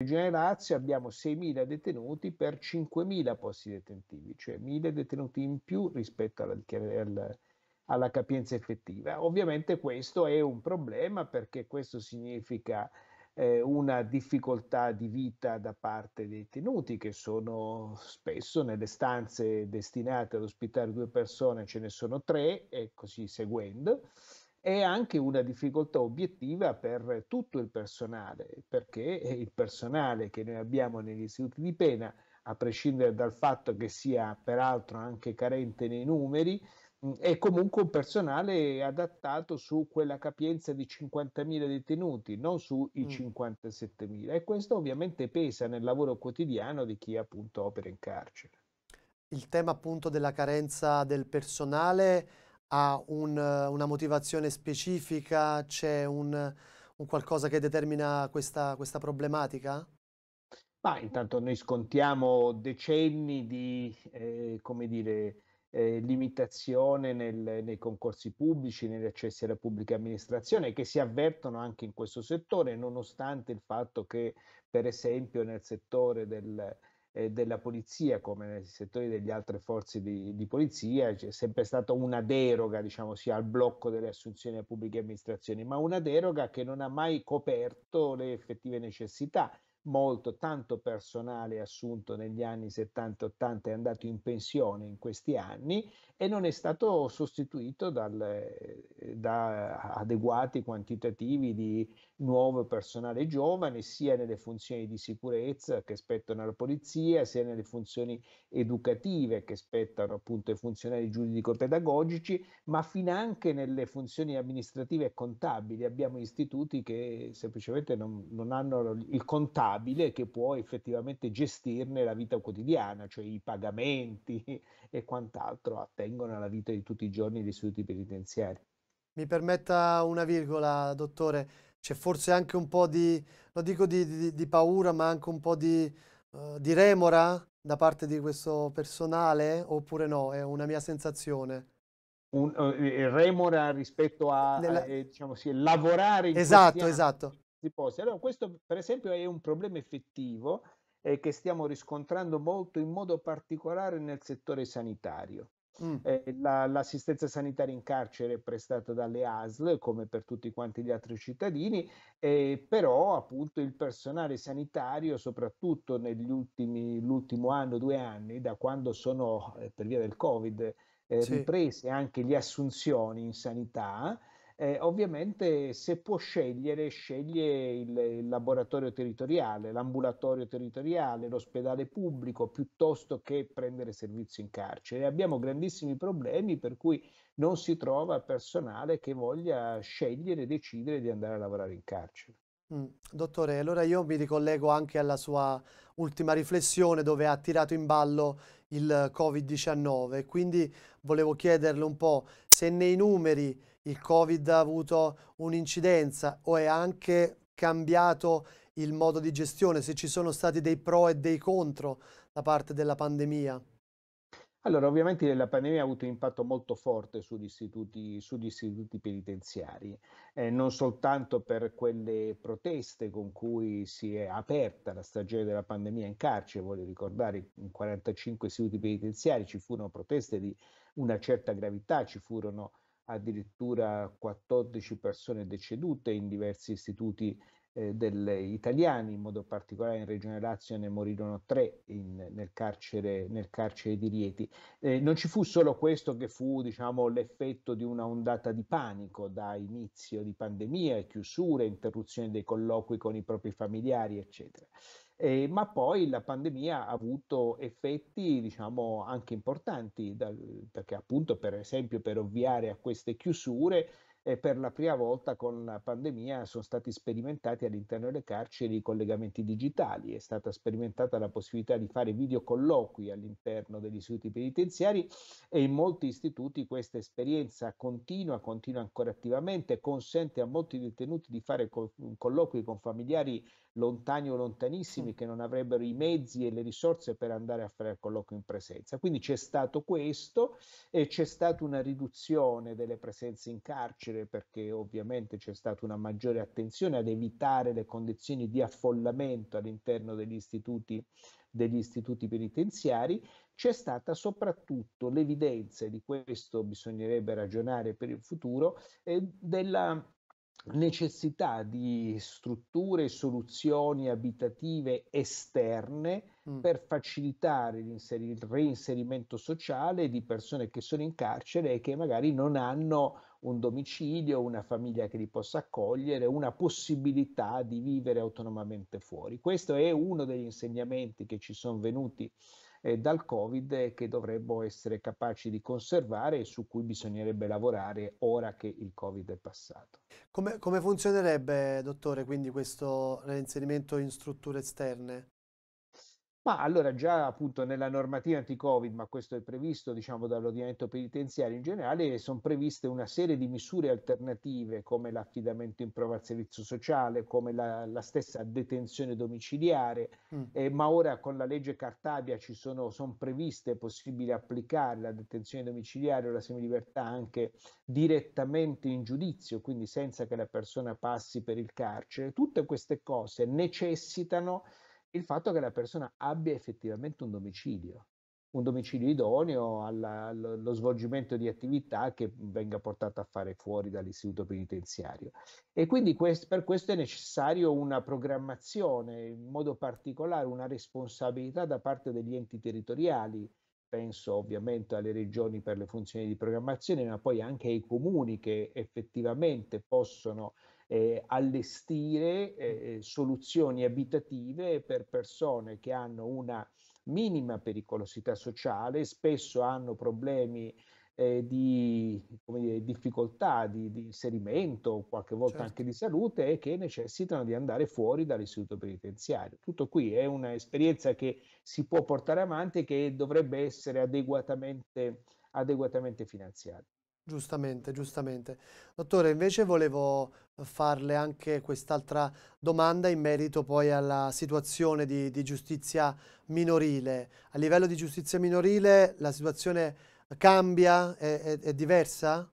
Regione Lazio abbiamo 6.000 detenuti per 5.000 posti detentivi, cioè 1.000 detenuti in più rispetto alla, alla, alla, capienza effettiva. Ovviamente questo è un problema perché questo significa eh, una difficoltà di vita da parte dei detenuti che sono spesso nelle stanze destinate ad ospitare due persone, ce ne sono tre e così seguendo è anche una difficoltà obiettiva per tutto il personale, perché il personale che noi abbiamo negli istituti di pena, a prescindere dal fatto che sia peraltro anche carente nei numeri, mm, è comunque un personale adattato su quella capienza di 50.000 detenuti, non sui mm. 57.000 e questo ovviamente pesa nel lavoro quotidiano di chi appunto opera in carcere. Il tema appunto della carenza del personale ha un, una motivazione specifica? C'è un, un qualcosa che determina questa, questa problematica? Ma intanto noi scontiamo decenni di, eh, come dire, eh, limitazione nel, nei concorsi pubblici, negli accessi alla pubblica amministrazione che si avvertono anche in questo settore, nonostante il fatto che, per esempio, nel settore del, eh, della polizia come nei settori delle altre forze di, di polizia c'è sempre stata una deroga diciamo sia al blocco delle assunzioni a pubbliche amministrazioni ma una deroga che non ha mai coperto le effettive necessità molto, tanto personale assunto negli anni 70-80 è andato in pensione in questi anni e non è stato sostituito dal, eh, da adeguati quantitativi di nuovo personale giovane sia nelle funzioni di sicurezza che spettano alla polizia, sia nelle funzioni educative che spettano appunto ai funzionari giuridico-pedagogici, ma fin anche nelle funzioni amministrative e contabili. Abbiamo istituti che semplicemente non, non hanno il contabile che può effettivamente gestirne la vita quotidiana, cioè i pagamenti e quant'altro attengono alla vita di tutti i giorni degli istituti penitenziari. Mi permetta una virgola, dottore c'è forse anche un po' di, non dico di, di, di paura, ma anche un po' di, uh, di remora da parte di questo personale, oppure no? È una mia sensazione. Un, eh, remora rispetto a, Nella... eh, diciamo, sì, lavorare in esatto, esatto. posti. Allora, questo per esempio è un problema effettivo eh, che stiamo riscontrando molto in modo particolare nel settore sanitario. Mm. Eh, l'assistenza sanitaria in carcere è prestata dalle ASL come per tutti quanti gli altri cittadini, eh, però appunto il personale sanitario, soprattutto negli ultimi l'ultimo anno, due anni, da quando sono eh, per via del Covid eh, sì. riprese anche le assunzioni in sanità, eh, ovviamente se può scegliere, sceglie il, il, laboratorio territoriale, l'ambulatorio territoriale, l'ospedale pubblico, piuttosto che prendere servizio in carcere. Abbiamo grandissimi problemi per cui non si trova personale che voglia scegliere e decidere di andare a lavorare in carcere. Mm. dottore, allora io mi ricollego anche alla sua ultima riflessione dove ha tirato in ballo il Covid-19, quindi volevo chiederle un po' se nei numeri il Covid ha avuto un'incidenza o è anche cambiato il modo di gestione, se ci sono stati dei pro e dei contro da parte della pandemia? Allora, ovviamente la pandemia ha avuto un impatto molto forte sugli istituti, sugli istituti penitenziari, eh, non soltanto per quelle proteste con cui si è aperta la stagione della pandemia in carcere, voglio ricordare, in 45 istituti penitenziari ci furono proteste di una certa gravità, ci furono addirittura 14 persone decedute in diversi istituti eh, degli italiani, in modo particolare in Regione Lazio ne morirono tre in, nel, carcere, nel, carcere, di Rieti. Eh, non ci fu solo questo che fu diciamo, l'effetto di una ondata di panico da inizio di pandemia, chiusure, interruzione dei colloqui con i propri familiari, eccetera. Eh, ma poi la pandemia ha avuto effetti diciamo anche importanti dal, perché appunto per esempio per ovviare a queste chiusure e per la prima volta con la pandemia sono stati sperimentati all'interno delle carceri i collegamenti digitali, è stata sperimentata la possibilità di fare videocolloqui all'interno degli istituti penitenziari e in molti istituti questa esperienza continua, continua ancora attivamente, consente a molti detenuti di fare co- colloqui con familiari lontani o lontanissimi che non avrebbero i mezzi e le risorse per andare a fare il colloquio in presenza. Quindi c'è stato questo e c'è stata una riduzione delle presenze in carcere piacere perché ovviamente c'è stata una maggiore attenzione ad evitare le condizioni di affollamento all'interno degli istituti, degli istituti penitenziari, c'è stata soprattutto l'evidenza, e di questo bisognerebbe ragionare per il futuro, eh, della necessità di strutture e soluzioni abitative esterne mm. per facilitare il reinserimento sociale di persone che sono in carcere e che magari non hanno un domicilio, una famiglia che li possa accogliere, una possibilità di vivere autonomamente fuori. Questo è uno degli insegnamenti che ci sono venuti eh, dal Covid e eh, che dovremmo essere capaci di conservare e su cui bisognerebbe lavorare ora che il Covid è passato. Come, come funzionerebbe, dottore, quindi questo reinserimento in strutture esterne? Ma allora già appunto nella normativa anti-Covid, ma questo è previsto diciamo dall'ordinamento penitenziario in generale, sono previste una serie di misure alternative come l'affidamento in prova al servizio sociale, come la, la stessa detenzione domiciliare, mm. eh, ma ora con la legge Cartabia ci sono, sono previste, è possibile applicare la detenzione domiciliare o la semilibertà anche direttamente in giudizio, quindi senza che la persona passi per il carcere. Tutte queste cose necessitano il fatto che la persona abbia effettivamente un domicilio, un domicilio idoneo alla, allo svolgimento di attività che venga portata a fare fuori dall'istituto penitenziario. E quindi quest, per questo è necessario una programmazione, in modo particolare una responsabilità da parte degli enti territoriali, penso ovviamente alle regioni per le funzioni di programmazione, ma poi anche ai comuni che effettivamente possono eh, allestire eh, mm. eh, soluzioni abitative per persone che hanno una minima pericolosità sociale, spesso hanno problemi eh, di dire, difficoltà di, di, inserimento, qualche volta certo. anche di salute, e che necessitano di andare fuori dall'istituto penitenziario. Tutto qui è un'esperienza che si può portare avanti e che dovrebbe essere adeguatamente, adeguatamente finanziata. Giustamente, giustamente. Dottore, invece volevo eh, farle anche quest'altra domanda in merito poi alla situazione di, di, giustizia minorile. A livello di giustizia minorile la situazione cambia? È, è, è diversa?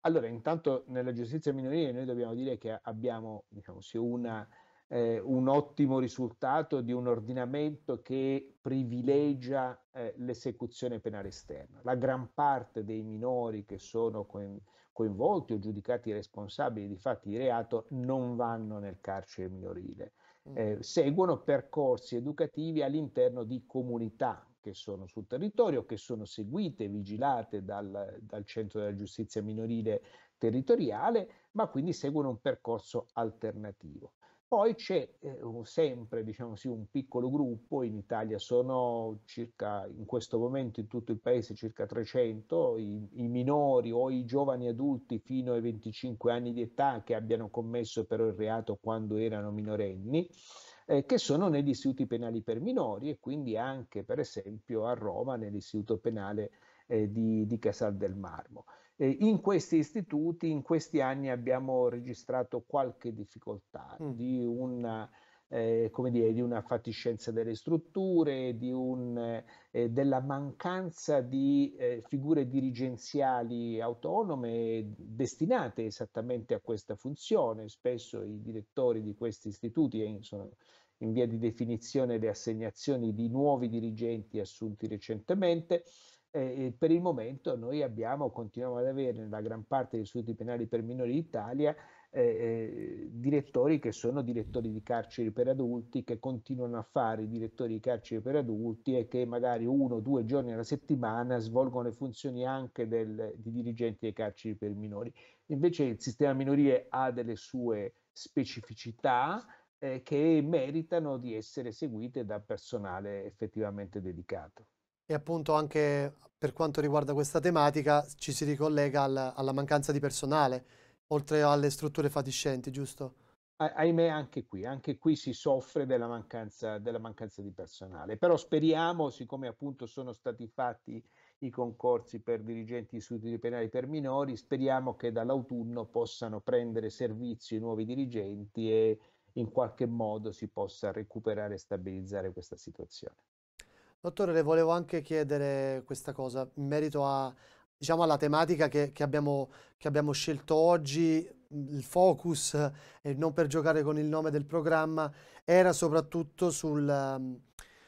Allora, intanto nella giustizia minorile noi dobbiamo dire che abbiamo, diciamo, una eh, un ottimo risultato di un ordinamento che privilegia eh, l'esecuzione penale esterna. La gran parte dei minori che sono coinvolti o giudicati responsabili di fatti di reato non vanno nel carcere minorile, mm. eh, seguono percorsi educativi all'interno di comunità che sono sul territorio, che sono seguite, vigilate dal, dal centro della giustizia minorile territoriale, ma quindi seguono un percorso alternativo. Poi c'è eh, un, sempre diciamo sì, un piccolo gruppo, in Italia sono circa, in questo momento in tutto il paese circa 300, i, i, minori o i giovani adulti fino ai 25 anni di età che abbiano commesso però il reato quando erano minorenni, eh, che sono negli istituti penali per minori e quindi anche per esempio a Roma nell'istituto penale eh, di, di Casal del Marmo in questi istituti in questi anni abbiamo registrato qualche difficoltà mm. di, una, eh, dire, di una fatiscenza delle strutture, un, eh, della mancanza di eh, figure dirigenziali autonome destinate esattamente a questa funzione. Spesso i direttori di questi istituti eh, sono in via di definizione le assegnazioni di nuovi dirigenti assunti recentemente eh, per il momento noi abbiamo, continuiamo ad avere nella gran parte dei istituti penali per minori d'Italia eh, eh, direttori che sono direttori di carceri per adulti, che continuano a fare i direttori di carceri per adulti e che magari uno o due giorni alla settimana svolgono le funzioni anche del, di dirigenti dei carceri per minori. Invece il sistema minorie ha delle sue specificità eh, che meritano di essere seguite da personale effettivamente dedicato e appunto anche per quanto riguarda questa tematica ci si ricollega al, alla mancanza di personale, oltre alle strutture fatiscenti, giusto? ahimè anche qui, anche qui si soffre della mancanza, della mancanza, di personale, però speriamo, siccome appunto sono stati fatti i concorsi per dirigenti di istituti penali per minori, speriamo che dall'autunno possano prendere servizio i nuovi dirigenti e in qualche modo si possa recuperare e stabilizzare questa situazione. Dottore, le volevo anche chiedere questa cosa in merito a, diciamo, alla tematica che, che, abbiamo, che abbiamo scelto oggi, il focus, e non per giocare con il nome del programma, era soprattutto sul, um,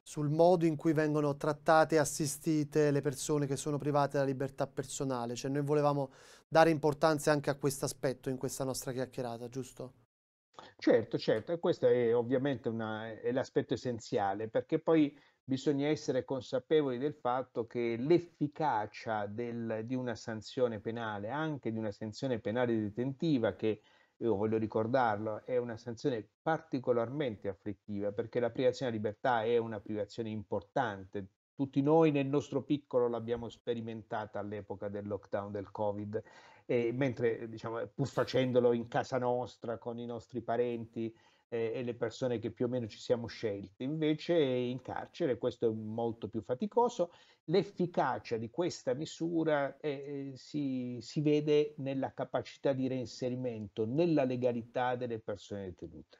sul modo in cui vengono trattate e assistite le persone che sono private della libertà personale. Cioè noi volevamo dare importanza anche a questo aspetto in questa nostra chiacchierata, giusto? Certo, certo, e questo è ovviamente una, è l'aspetto essenziale, perché poi bisogna essere consapevoli del fatto che l'efficacia del, di una sanzione penale, anche di una sanzione penale detentiva, che io voglio ricordarlo, è una sanzione particolarmente afflittiva, perché la privazione di libertà è una privazione importante. Tutti noi nel nostro piccolo l'abbiamo sperimentata all'epoca del lockdown del Covid e mentre eh, diciamo, eh, pur facendolo in casa nostra con i nostri parenti eh, e le persone che più o meno ci siamo scelti, invece in carcere questo è molto più faticoso, l'efficacia di questa misura eh, eh si, si vede nella capacità di reinserimento, nella legalità delle persone detenute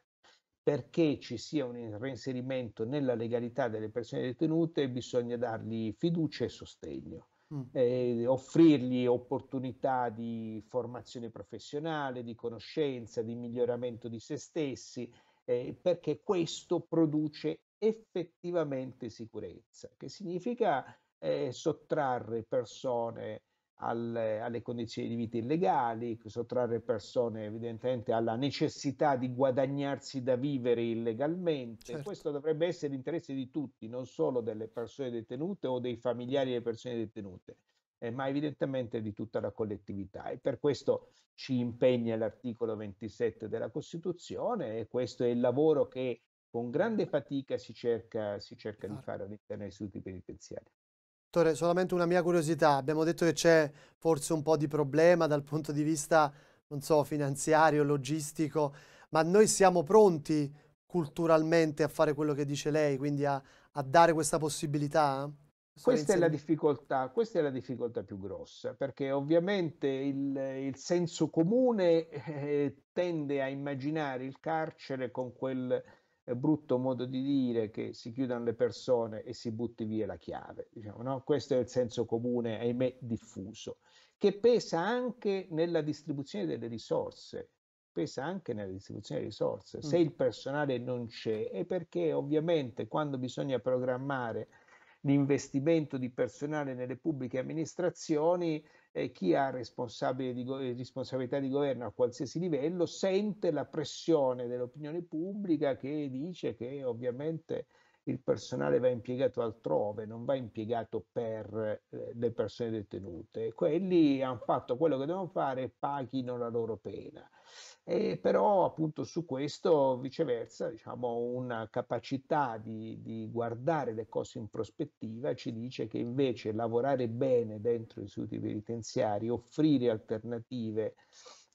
perché ci sia un reinserimento nella legalità delle persone detenute bisogna dargli fiducia e sostegno. Mm. eh, offrirgli opportunità di formazione professionale, di conoscenza, di miglioramento di se stessi, eh, perché questo produce effettivamente sicurezza, che significa eh, sottrarre persone alle, alle condizioni di vita illegali, sottrarre persone evidentemente alla necessità di guadagnarsi da vivere illegalmente. Certo. Questo dovrebbe essere l'interesse di tutti, non solo delle persone detenute o dei familiari delle persone detenute, eh, ma evidentemente di tutta la collettività. E per questo ci impegna l'articolo 27 della Costituzione e questo è il lavoro che con grande fatica si cerca, si cerca di fare all'interno degli istituti penitenziari. Dottore, solamente una mia curiosità. Abbiamo detto che c'è forse un po' di problema dal punto di vista, non so, finanziario, logistico, ma noi siamo pronti culturalmente a fare quello che dice lei, quindi a, a dare questa possibilità? Questa è, la difficoltà, questa è la difficoltà più grossa, perché ovviamente il, il senso comune eh, tende a immaginare il carcere con quel è brutto modo di dire che si chiudano le persone e si butti via la chiave. Diciamo, no? Questo è il senso comune, ahimè, diffuso, che pesa anche nella distribuzione delle risorse. Pesa anche nella distribuzione delle risorse. Se mm. il personale non c'è, è perché ovviamente quando bisogna programmare l'investimento di personale nelle pubbliche amministrazioni eh, chi ha di eh, responsabilità di governo a qualsiasi livello sente la pressione dell'opinione pubblica che dice che ovviamente il personale va impiegato altrove, non va impiegato per eh, le persone detenute. Quelli hanno fatto quello che devono fare paghino la loro pena. E però appunto su questo viceversa diciamo, una capacità di, di, guardare le cose in prospettiva ci dice che invece lavorare bene dentro i istituti penitenziari, offrire alternative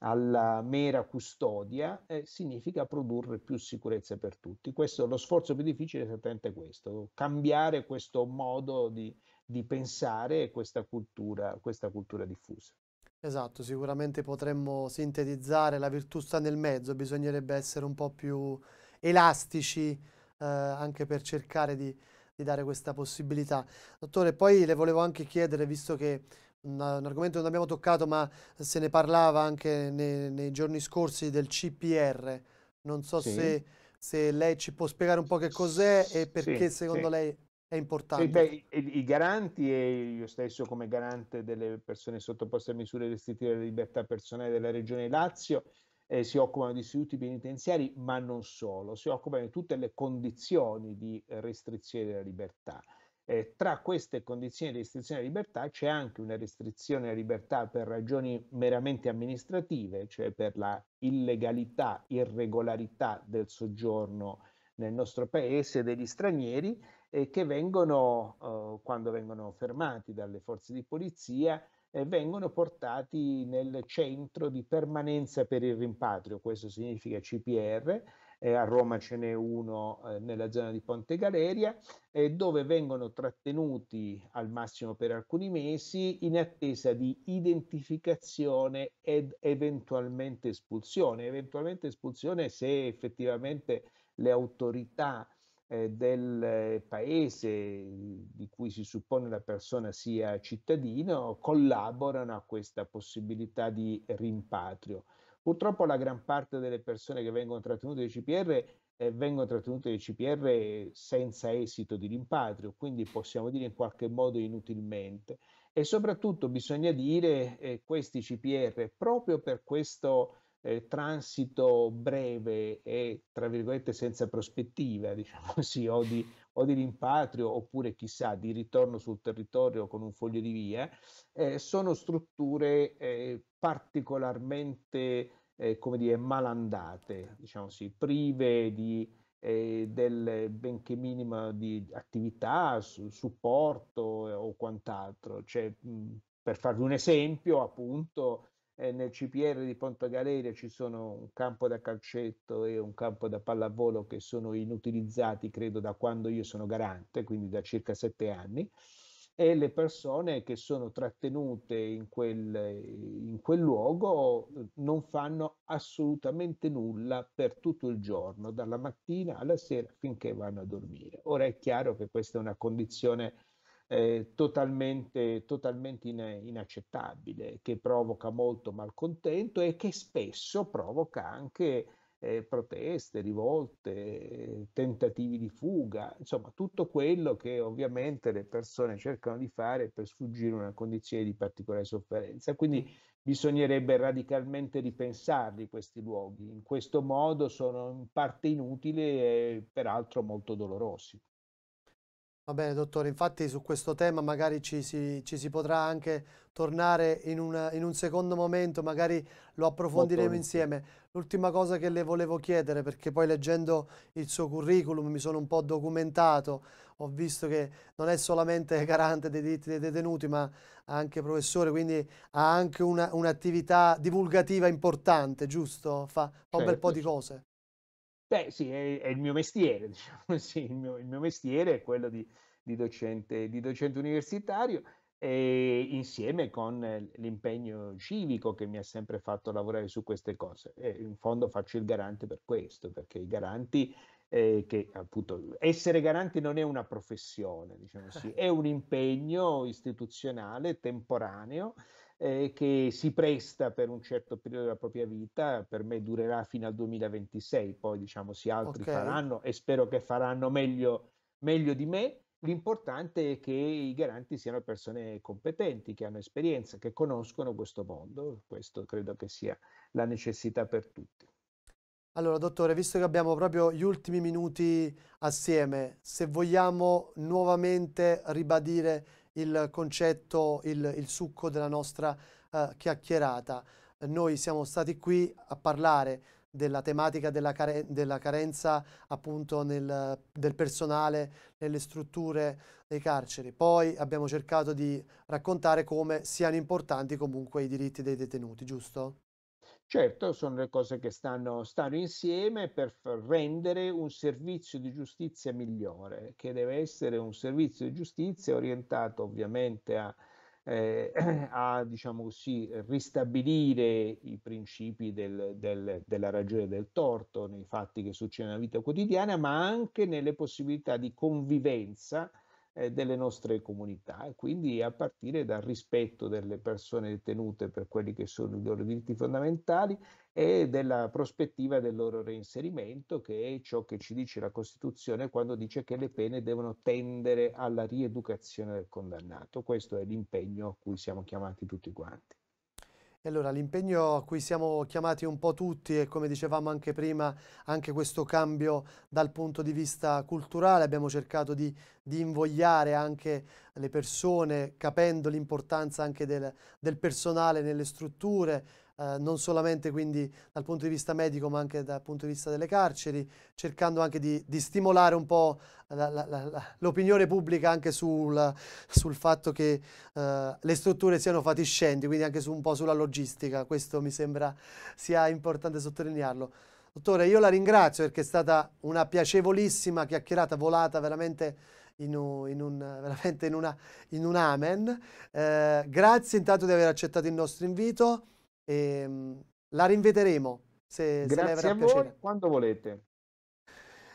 alla mera custodia eh, significa produrre più sicurezza per tutti. Questo, lo sforzo più difficile è esattamente questo, cambiare questo modo di, di pensare e questa cultura, questa cultura diffusa. Esatto, sicuramente potremmo sintetizzare la virtù sta nel mezzo, bisognerebbe essere un po' più elastici eh, anche per cercare di, di dare questa possibilità. Dottore, poi le volevo anche chiedere, visto che un argomento che non abbiamo toccato ma se ne parlava anche nei, nei giorni scorsi del CPR. Non so sì. se, se, lei ci può spiegare un po' che cos'è e perché sì, secondo sì. lei è importante. Beh, i, i, garanti e io stesso come garante delle persone sottoposte a misure restrittive della libertà personale della Regione Lazio eh, si occupano di istituti penitenziari ma non solo, si occupano di tutte le condizioni di restrizione della libertà eh, tra queste condizioni di restrizione alla libertà c'è anche una restrizione alla libertà per ragioni meramente amministrative, cioè per la illegalità, irregolarità del soggiorno nel nostro paese degli stranieri eh, che vengono, eh, quando vengono fermati dalle forze di polizia, eh, vengono portati nel centro di permanenza per il rimpatrio, questo significa CPR, eh, a Roma ce n'è uno eh, nella zona di Ponte Galeria, eh, dove vengono trattenuti al massimo per alcuni mesi in attesa di identificazione ed eventualmente espulsione, eventualmente espulsione se effettivamente le autorità eh, del paese di cui si suppone la persona sia cittadino collaborano a questa possibilità di rimpatrio. Purtroppo la gran parte delle persone che vengono trattenute di CPR eh, vengono trattenute di CPR senza esito di rimpatrio, quindi possiamo dire in qualche modo inutilmente. E soprattutto bisogna dire eh, questi CPR proprio per questo eh, transito breve e tra virgolette senza prospettiva, diciamo così, o di o di rimpatrio oppure chissà di ritorno sul territorio con un foglio di via, eh, sono strutture eh, particolarmente eh, come dire, malandate, diciamo sì, prive di, eh, del benché minimo di attività, su, supporto eh, o quant'altro. Cioè, mh, per farvi un esempio, appunto, eh, nel CPR di Ponte Galeria ci sono un campo da calcetto e un campo da pallavolo che sono inutilizzati, credo, da quando io sono garante, quindi da circa sette anni e le persone che sono trattenute in quel, in quel, luogo eh, non fanno assolutamente nulla per tutto il giorno, dalla mattina alla sera finché vanno a dormire. Ora è chiaro che questa è una condizione eh, totalmente, totalmente in, inaccettabile, che provoca molto malcontento e che spesso provoca anche eh, proteste, rivolte, tentativi di fuga, insomma tutto quello che ovviamente le persone cercano di fare per sfuggire a una condizione di particolare sofferenza. Quindi bisognerebbe radicalmente ripensarli questi luoghi, in questo modo sono in parte inutili e peraltro molto dolorosi. Va bene, dottore, infatti su questo tema magari ci si, ci si potrà anche tornare in, una, in, un secondo momento, magari lo approfondiremo insieme. L'ultima cosa che le volevo chiedere, perché poi leggendo il suo curriculum mi sono un po' documentato, ho visto che non è solamente garante dei diritti dei detenuti, ma anche professore, quindi ha anche un'attività divulgativa importante, giusto? Fa, fa un bel po' di certo. cose. Beh, sì, è, è, il mio mestiere, diciamo sì, il mio, il mio mestiere è quello di, di, docente, di docente, universitario e insieme con eh, l'impegno civico che mi ha sempre fatto lavorare su queste cose. E in fondo faccio il garante per questo, perché i garanti, eh, che appunto essere garanti non è una professione, diciamo sì, è un impegno istituzionale, temporaneo, eh, che si presta per un certo periodo della propria vita, per me durerà fino al 2026, poi diciamo sì altri okay. faranno e spero che faranno meglio, meglio di me. L'importante è che i garanti siano persone competenti, che hanno esperienza, che conoscono questo mondo. Questo credo che sia la necessità per tutti. Allora, dottore, visto che abbiamo proprio gli ultimi minuti assieme, se vogliamo nuovamente ribadire il concetto, il, il succo della nostra eh, chiacchierata. Noi siamo stati qui a parlare della tematica della, care della carenza appunto nel, del personale nelle strutture dei carceri. Poi abbiamo cercato di raccontare come siano importanti comunque i diritti dei detenuti, giusto? Certo, sono le cose che stanno, stanno insieme per rendere un servizio di giustizia migliore, che deve essere un servizio di giustizia orientato ovviamente a, eh, a diciamo così, ristabilire i principi del, del, della ragione del torto nei fatti che succedono nella vita quotidiana, ma anche nelle possibilità di convivenza eh, delle nostre comunità e quindi a partire dal rispetto delle persone detenute per quelli che sono i loro diritti fondamentali e della prospettiva del loro reinserimento che è ciò che ci dice la Costituzione quando dice che le pene devono tendere alla rieducazione del condannato. Questo è l'impegno a cui siamo chiamati tutti quanti allora l'impegno a cui siamo chiamati un po' tutti e come dicevamo anche prima, anche questo cambio dal punto di vista culturale, abbiamo cercato di, di invogliare anche le persone capendo l'importanza anche del, del personale nelle strutture, eh, non solamente quindi dal punto di vista medico ma anche dal punto di vista delle carceri, cercando anche di, di stimolare un po' l'opinione pubblica anche sul, sul fatto che eh, le strutture siano fatiscenti, quindi anche un po' sulla logistica, questo mi sembra sia importante sottolinearlo. Dottore, io la ringrazio perché è stata una piacevolissima chiacchierata volata veramente in un, in un, veramente in, una, in un amen. Eh, grazie intanto di aver accettato il nostro invito. E, ehm, la rinvederemo se, se lei avrà a piacere. Voi, quando volete.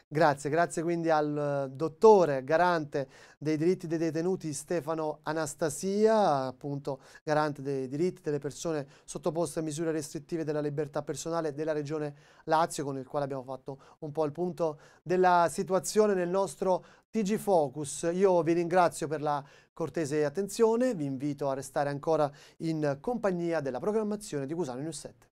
Grazie, grazie quindi al eh, dottore garante dei diritti dei detenuti Stefano Anastasia, appunto garante dei diritti delle persone sottoposte a misure restrittive della libertà personale della regione Lazio, con il quale abbiamo fatto un po' il punto della situazione nel nostro TG Focus, io vi ringrazio per la cortese attenzione, vi invito a restare ancora in compagnia della programmazione di Cusano News 7.